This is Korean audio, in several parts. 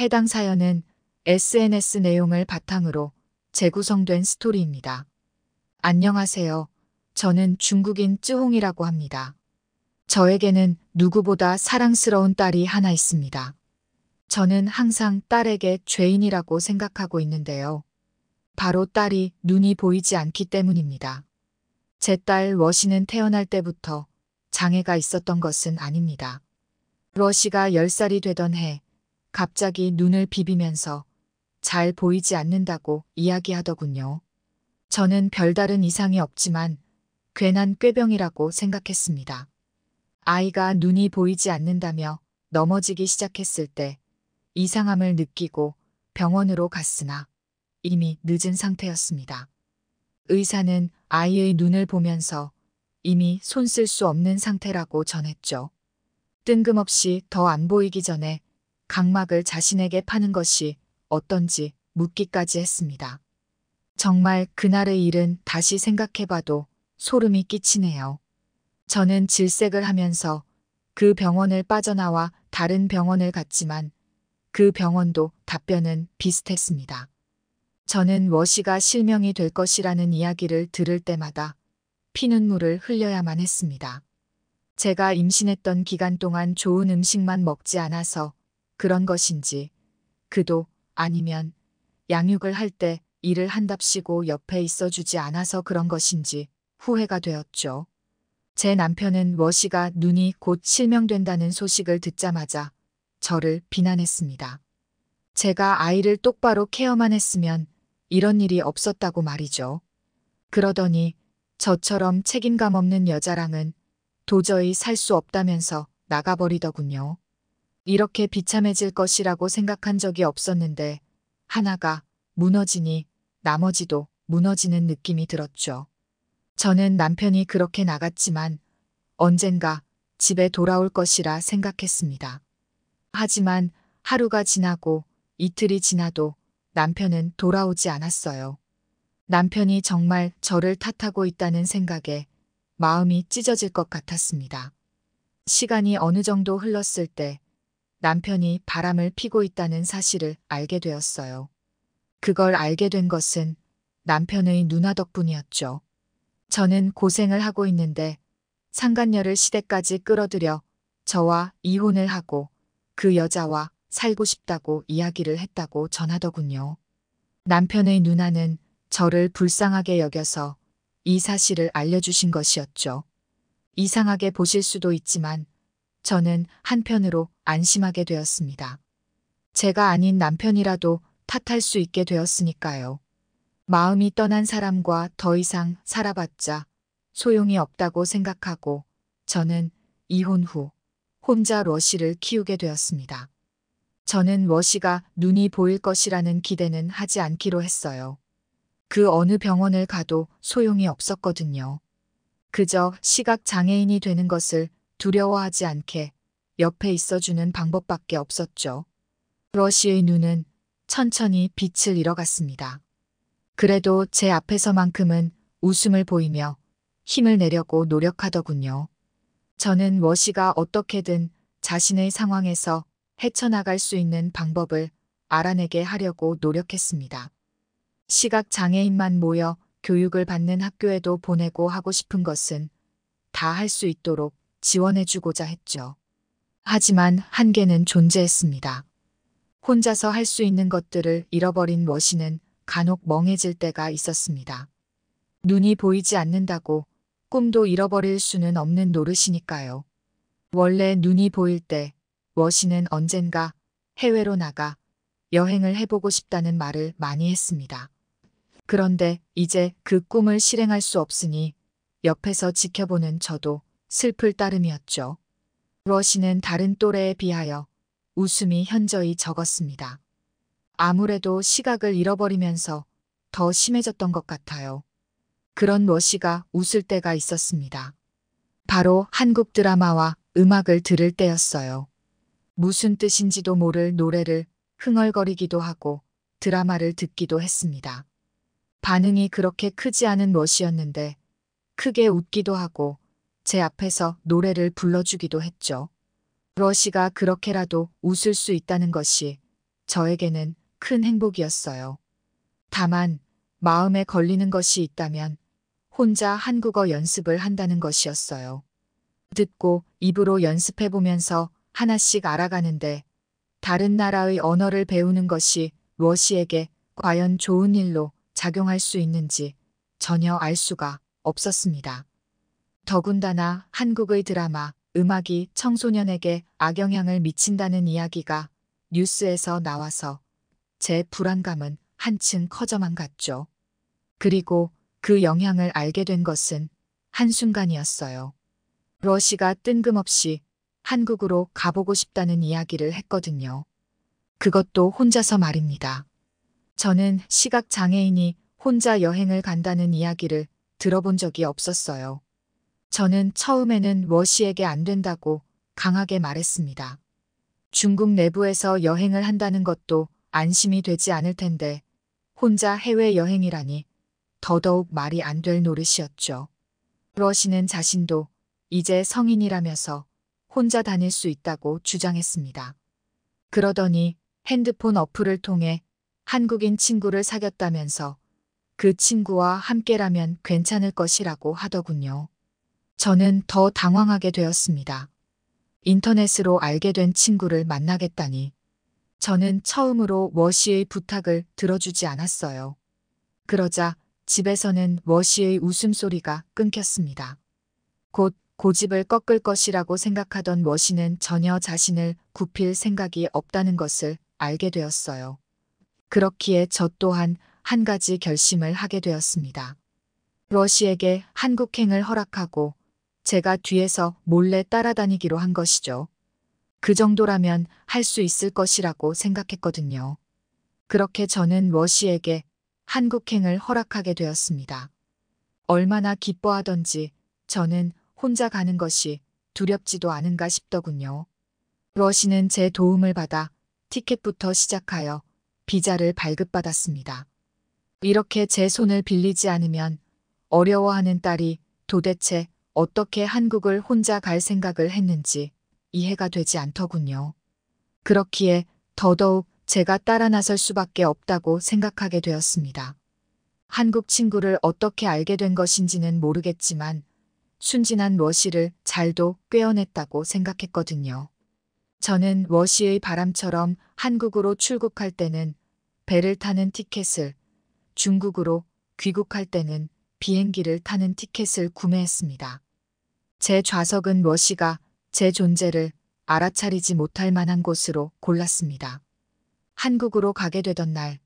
해당 사연은 SNS 내용을 바탕으로 재구성된 스토리입니다. 안녕하세요. 저는 중국인 쯔홍이라고 합니다. 저에게는 누구보다 사랑스러운 딸이 하나 있습니다. 저는 항상 딸에게 죄인이라고 생각하고 있는데요. 바로 딸이 눈이 보이지 않기 때문입니다. 제 딸 워시는 태어날 때부터 장애가 있었던 것은 아닙니다. 러시가 10살이 되던 해 갑자기 눈을 비비면서 잘 보이지 않는다고 이야기하더군요. 저는 별다른 이상이 없지만 괜한 꾀병이라고 생각했습니다. 아이가 눈이 보이지 않는다며 넘어지기 시작했을 때 이상함을 느끼고 병원으로 갔으나 이미 늦은 상태였습니다. 의사는 아이의 눈을 보면서 이미 손 쓸 수 없는 상태라고 전했죠. 뜬금없이 더 안 보이기 전에 각막을 자신에게 파는 것이 어떤지 묻기까지 했습니다. 정말 그날의 일은 다시 생각해봐도 소름이 끼치네요. 저는 질색을 하면서 그 병원을 빠져나와 다른 병원을 갔지만 그 병원도 답변은 비슷했습니다. 저는 워시가 실명이 될 것이라는 이야기를 들을 때마다 피눈물을 흘려야만 했습니다. 제가 임신했던 기간 동안 좋은 음식만 먹지 않아서 그런 것인지 그도 아니면 양육을 할 때 일을 한답시고 옆에 있어주지 않아서 그런 것인지 후회가 되었죠. 제 남편은 워시가 눈이 곧 실명된다는 소식을 듣자마자 저를 비난했습니다. 제가 아이를 똑바로 케어만 했으면 이런 일이 없었다고 말이죠. 그러더니 저처럼 책임감 없는 여자랑은 도저히 살 수 없다면서 나가버리더군요. 이렇게 비참해질 것이라고 생각한 적이 없었는데 하나가 무너지니 나머지도 무너지는 느낌이 들었죠. 저는 남편이 그렇게 나갔지만 언젠가 집에 돌아올 것이라 생각했습니다. 하지만 하루가 지나고 이틀이 지나도 남편은 돌아오지 않았어요. 남편이 정말 저를 탓하고 있다는 생각에 마음이 찢어질 것 같았습니다. 시간이 어느 정도 흘렀을 때 남편이 바람을 피고 있다는 사실을 알게 되었어요. 그걸 알게 된 것은 남편의 누나 덕분이었죠. 저는 고생을 하고 있는데 상간녀를 시댁까지 끌어들여 저와 이혼을 하고 그 여자와 살고 싶다고 이야기를 했다고 전하더군요. 남편의 누나는 저를 불쌍하게 여겨서 이 사실을 알려주신 것이었죠. 이상하게 보실 수도 있지만 저는 한편으로 안심하게 되었습니다. 제가 아닌 남편이라도 탓할 수 있게 되었으니까요. 마음이 떠난 사람과 더 이상 살아봤자 소용이 없다고 생각하고 저는 이혼 후 혼자 러시를 키우게 되었습니다. 저는 러시가 눈이 보일 것이라는 기대는 하지 않기로 했어요. 그 어느 병원을 가도 소용이 없었거든요. 그저 시각장애인이 되는 것을 두려워하지 않게 옆에 있어주는 방법밖에 없었죠. 러쉬의 눈은 천천히 빛을 잃어갔습니다. 그래도 제 앞에서만큼은 웃음을 보이며 힘을 내려고 노력하더군요. 저는 워시가 어떻게든 자신의 상황에서 헤쳐나갈 수 있는 방법을 알아내게 하려고 노력했습니다. 시각장애인만 모여 교육을 받는 학교에도 보내고 하고 싶은 것은 다 할 수 있도록 지원해주고자 했죠. 하지만 한계는 존재했습니다. 혼자서 할 수 있는 것들을 잃어버린 워시는 간혹 멍해질 때가 있었습니다. 눈이 보이지 않는다고 꿈도 잃어버릴 수는 없는 노릇이니까요. 원래 눈이 보일 때 워시는 언젠가 해외로 나가 여행을 해보고 싶다는 말을 많이 했습니다. 그런데 이제 그 꿈을 실행할 수 없으니 옆에서 지켜보는 저도 슬플 따름이었죠. 러시는 다른 또래에 비하여 웃음이 현저히 적었습니다. 아무래도 시각을 잃어버리면서 더 심해졌던 것 같아요. 그런 러시가 웃을 때가 있었습니다. 바로 한국 드라마와 음악을 들을 때였어요. 무슨 뜻인지도 모를 노래를 흥얼거리기도 하고 드라마를 듣기도 했습니다. 반응이 그렇게 크지 않은 러시였는데 크게 웃기도 하고 제 앞에서 노래를 불러주기도 했죠. 러시가 그렇게라도 웃을 수 있다는 것이 저에게는 큰 행복이었어요. 다만 마음에 걸리는 것이 있다면 혼자 한국어 연습을 한다는 것이었어요. 듣고 입으로 연습해보면서 하나씩 알아가는데 다른 나라의 언어를 배우는 것이 러시에게 과연 좋은 일로 작용할 수 있는지 전혀 알 수가 없었습니다. 더군다나 한국의 드라마, 음악이 청소년에게 악영향을 미친다는 이야기가 뉴스에서 나와서 제 불안감은 한층 커져만 갔죠. 그리고 그 영향을 알게 된 것은 한순간이었어요. 러시가 뜬금없이 한국으로 가보고 싶다는 이야기를 했거든요. 그것도 혼자서 말입니다. 저는 시각장애인이 혼자 여행을 간다는 이야기를 들어본 적이 없었어요. 저는 처음에는 워시에게 안 된다고 강하게 말했습니다. 중국 내부에서 여행을 한다는 것도 안심이 되지 않을 텐데 혼자 해외 여행이라니 더더욱 말이 안 될 노릇이었죠. 러시는 자신도 이제 성인이라면서 혼자 다닐 수 있다고 주장했습니다. 그러더니 핸드폰 어플을 통해 한국인 친구를 사귀었다면서 그 친구와 함께라면 괜찮을 것이라고 하더군요. 저는 더 당황하게 되었습니다. 인터넷으로 알게 된 친구를 만나겠다니. 저는 처음으로 워시의 부탁을 들어주지 않았어요. 그러자 집에서는 워시의 웃음소리가 끊겼습니다. 곧 고집을 꺾을 것이라고 생각하던 워시는 전혀 자신을 굽힐 생각이 없다는 것을 알게 되었어요. 그렇기에 저 또한 한 가지 결심을 하게 되었습니다. 워시에게 한국행을 허락하고 제가 뒤에서 몰래 따라다니기로 한 것이죠. 그 정도라면 할 수 있을 것이라고 생각했거든요. 그렇게 저는 워시에게 한국행을 허락하게 되었습니다. 얼마나 기뻐하던지 저는 혼자 가는 것이 두렵지도 않은가 싶더군요. 워시는 제 도움을 받아 티켓부터 시작하여 비자를 발급받았습니다. 이렇게 제 손을 빌리지 않으면 어려워하는 딸이 도대체 어떻게 한국을 혼자 갈 생각을 했는지 이해가 되지 않더군요. 그렇기에 더더욱 제가 따라 나설 수밖에 없다고 생각하게 되었습니다. 한국 친구를 어떻게 알게 된 것인지는 모르겠지만 순진한 워시를 잘도 꿰어냈다고 생각했거든요. 저는 워시의 바람처럼 한국으로 출국할 때는 배를 타는 티켓을 중국으로 귀국할 때는 비행기를 타는 티켓을 구매했습니다. 제 좌석은 러시가 제 존재를 알아차리지 못할 만한 곳으로 골랐습니다. 한국으로 가게 되던 날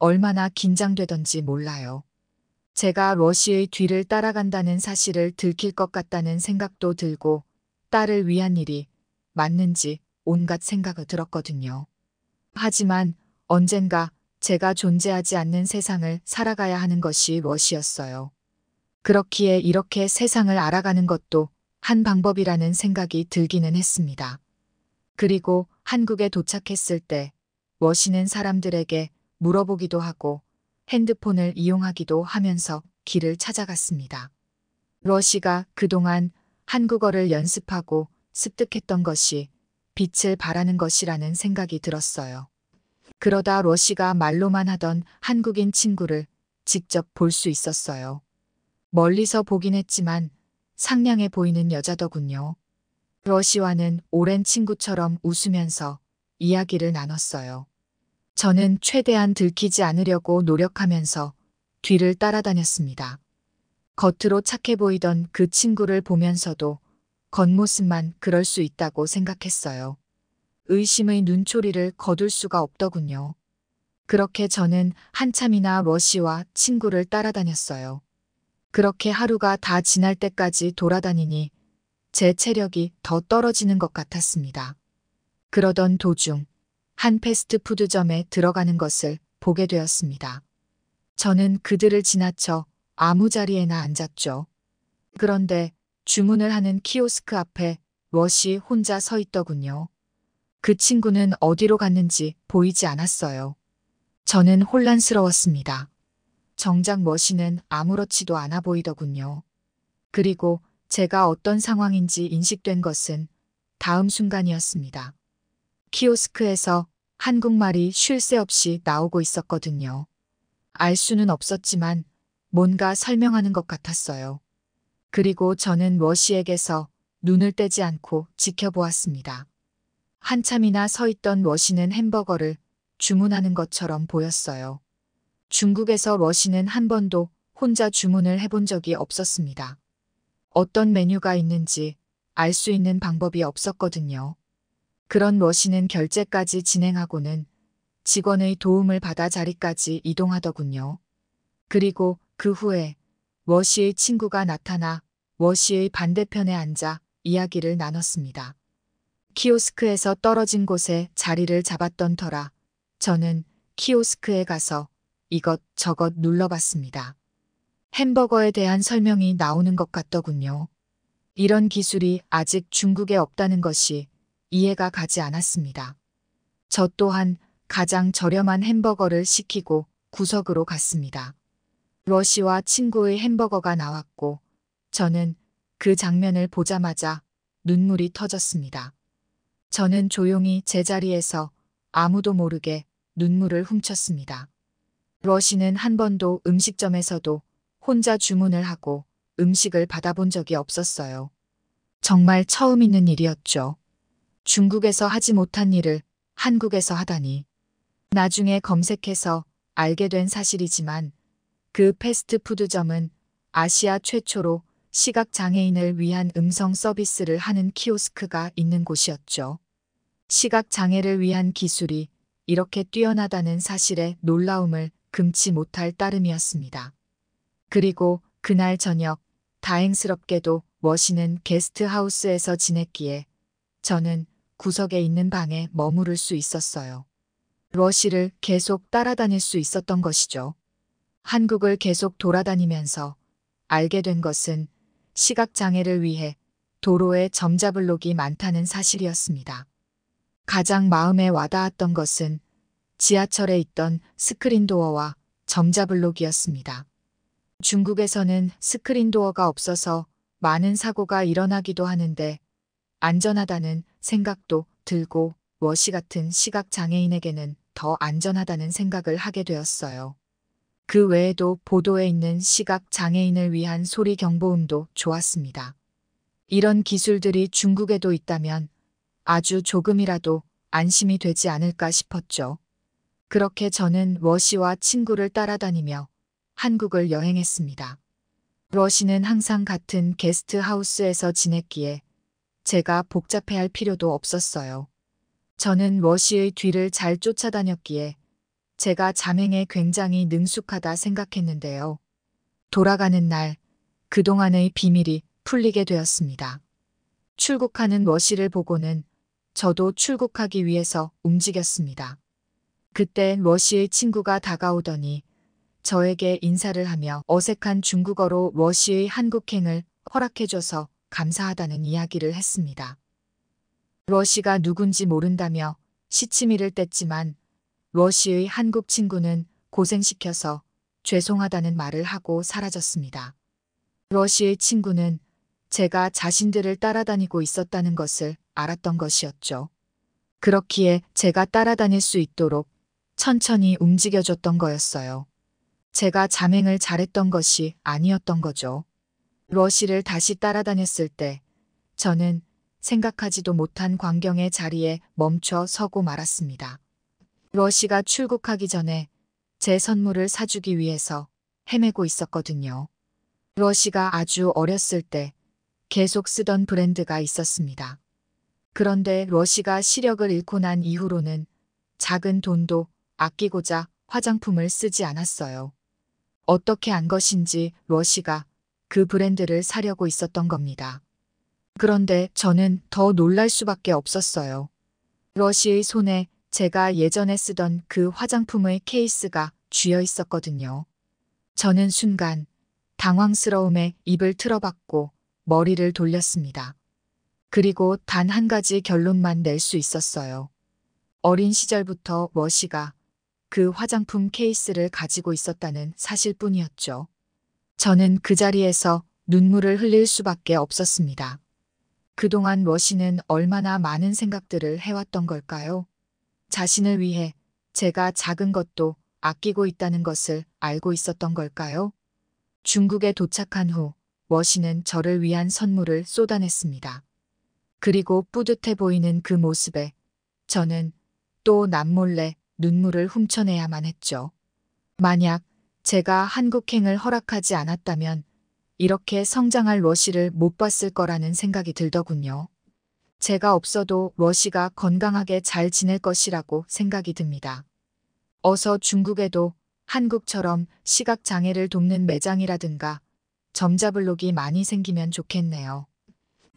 얼마나 긴장되던지 몰라요. 제가 러시의 뒤를 따라간다는 사실을 들킬 것 같다는 생각도 들고 딸을 위한 일이 맞는지 온갖 생각을 들었거든요. 하지만 언젠가 제가 존재하지 않는 세상을 살아가야 하는 것이 무엇이었어요. 그렇기에 이렇게 세상을 알아가는 것도 한 방법이라는 생각이 들기는 했습니다. 그리고 한국에 도착했을 때 워시는 사람들에게 물어보기도 하고 핸드폰을 이용하기도 하면서 길을 찾아갔습니다. 러시가 그동안 한국어를 연습하고 습득했던 것이 빛을 바라는 것이라는 생각이 들었어요. 그러다 러시가 말로만 하던 한국인 친구를 직접 볼 수 있었어요. 멀리서 보긴 했지만 상냥해 보이는 여자더군요. 러시와는 오랜 친구처럼 웃으면서 이야기를 나눴어요. 저는 최대한 들키지 않으려고 노력하면서 뒤를 따라다녔습니다. 겉으로 착해 보이던 그 친구를 보면서도 겉모습만 그럴 수 있다고 생각했어요. 의심의 눈초리를 거둘 수가 없더군요. 그렇게 저는 한참이나 러시와 친구를 따라다녔어요. 그렇게 하루가 다 지날 때까지 돌아다니니 제 체력이 더 떨어지는 것 같았습니다. 그러던 도중 한 패스트푸드점에 들어가는 것을 보게 되었습니다. 저는 그들을 지나쳐 아무 자리에나 앉았죠. 그런데 주문을 하는 키오스크 앞에 러시 혼자 서 있더군요. 그 친구는 어디로 갔는지 보이지 않았어요. 저는 혼란스러웠습니다. 정작 머신은 아무렇지도 않아 보이더군요. 그리고 제가 어떤 상황인지 인식된 것은 다음 순간이었습니다. 키오스크에서 한국말이 쉴 새 없이 나오고 있었거든요. 알 수는 없었지만 뭔가 설명하는 것 같았어요. 그리고 저는 워시에게서 눈을 떼지 않고 지켜보았습니다. 한참이나 서 있던 워시는 햄버거를 주문하는 것처럼 보였어요. 중국에서 워시는 한 번도 혼자 주문을 해본 적이 없었습니다. 어떤 메뉴가 있는지 알 수 있는 방법이 없었거든요. 그런 워시는 결제까지 진행하고는 직원의 도움을 받아 자리까지 이동하더군요. 그리고 그 후에 워시의 친구가 나타나 워시의 반대편에 앉아 이야기를 나눴습니다. 키오스크에서 떨어진 곳에 자리를 잡았던 터라 저는 키오스크에 가서 이것저것 눌러봤습니다. 햄버거에 대한 설명이 나오는 것 같더군요. 이런 기술이 아직 중국에 없다는 것이 이해가 가지 않았습니다. 저 또한 가장 저렴한 햄버거를 시키고 구석으로 갔습니다. 러시와 친구의 햄버거가 나왔고 저는 그 장면을 보자마자 눈물이 터졌습니다. 저는 조용히 제자리에서 아무도 모르게 눈물을 훔쳤습니다. 러시는 한 번도 음식점에서도 혼자 주문을 하고 음식을 받아본 적이 없었어요. 정말 처음 있는 일이었죠. 중국에서 하지 못한 일을 한국에서 하다니. 나중에 검색해서 알게 된 사실이지만 그 패스트푸드점은 아시아 최초로 시각장애인을 위한 음성 서비스를 하는 키오스크가 있는 곳이었죠. 시각장애를 위한 기술이 이렇게 뛰어나다는 사실에 놀라움을 금치 못할 따름이었습니다. 그리고 그날 저녁 다행스럽게도 워시는 게스트하우스에서 지냈기에 저는 구석에 있는 방에 머무를 수 있었어요. 워시를 계속 따라다닐 수 있었던 것이죠. 한국을 계속 돌아다니면서 알게 된 것은 시각장애를 위해 도로에 점자블록이 많다는 사실이었습니다. 가장 마음에 와닿았던 것은 지하철에 있던 스크린도어와 점자블록이었습니다. 중국에서는 스크린도어가 없어서 많은 사고가 일어나기도 하는데 안전하다는 생각도 들고 워시 같은 시각장애인에게는 더 안전하다는 생각을 하게 되었어요. 그 외에도 보도에 있는 시각장애인을 위한 소리 경보음도 좋았습니다. 이런 기술들이 중국에도 있다면 아주 조금이라도 안심이 되지 않을까 싶었죠. 그렇게 저는 워시와 친구를 따라다니며 한국을 여행했습니다. 러시는 항상 같은 게스트 하우스에서 지냈기에 제가 복잡해할 필요도 없었어요. 저는 워시의 뒤를 잘 쫓아다녔기에 제가 잠행에 굉장히 능숙하다 생각했는데요. 돌아가는 날 그동안의 비밀이 풀리게 되었습니다. 출국하는 워시를 보고는 저도 출국하기 위해서 움직였습니다. 그땐 워시의 친구가 다가오더니 저에게 인사를 하며 어색한 중국어로 워시의 한국행을 허락해줘서 감사하다는 이야기를 했습니다. 워시가 누군지 모른다며 시치미를 뗐지만 워시의 한국 친구는 고생시켜서 죄송하다는 말을 하고 사라졌습니다. 러시의 친구는 제가 자신들을 따라다니고 있었다는 것을 알았던 것이었죠. 그렇기에 제가 따라다닐 수 있도록 천천히 움직여줬던 거였어요. 제가 자맹을 잘했던 것이 아니었던 거죠. 러시를 다시 따라다녔을 때 저는 생각하지도 못한 광경의 자리에 멈춰 서고 말았습니다. 러시가 출국하기 전에 제 선물을 사주기 위해서 헤매고 있었거든요. 러시가 아주 어렸을 때 계속 쓰던 브랜드가 있었습니다. 그런데 러시가 시력을 잃고 난 이후로는 작은 돈도 아끼고자 화장품을 쓰지 않았어요. 어떻게 안 것인지 러시가 그 브랜드를 사려고 있었던 겁니다. 그런데 저는 더 놀랄 수밖에 없었어요. 러시의 손에 제가 예전에 쓰던 그 화장품의 케이스가 쥐어 있었거든요. 저는 순간 당황스러움에 입을 틀어봤고 머리를 돌렸습니다. 그리고 단 한 가지 결론만 낼 수 있었어요. 어린 시절부터 워시가 그 화장품 케이스를 가지고 있었다는 사실뿐이었죠. 저는 그 자리에서 눈물을 흘릴 수밖에 없었습니다. 그동안 워시는 얼마나 많은 생각들을 해왔던 걸까요? 자신을 위해 제가 작은 것도 아끼고 있다는 것을 알고 있었던 걸까요? 중국에 도착한 후 워시는 저를 위한 선물을 쏟아냈습니다. 그리고 뿌듯해 보이는 그 모습에 저는 또 남몰래 눈물을 훔쳐내야만 했죠. 만약 제가 한국행을 허락하지 않았다면 이렇게 성장할 워시를 못 봤을 거라는 생각이 들더군요. 제가 없어도 워시가 건강하게 잘 지낼 것이라고 생각이 듭니다. 어서 중국에도 한국처럼 시각장애를 돕는 매장이라든가 점자블록이 많이 생기면 좋겠네요.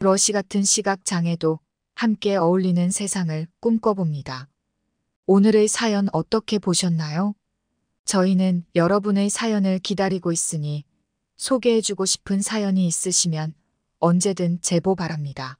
러시 같은 시각 장애도 함께 어울리는 세상을 꿈꿔봅니다. 오늘의 사연 어떻게 보셨나요? 저희는 여러분의 사연을 기다리고 있으니 소개해주고 싶은 사연이 있으시면 언제든 제보 바랍니다.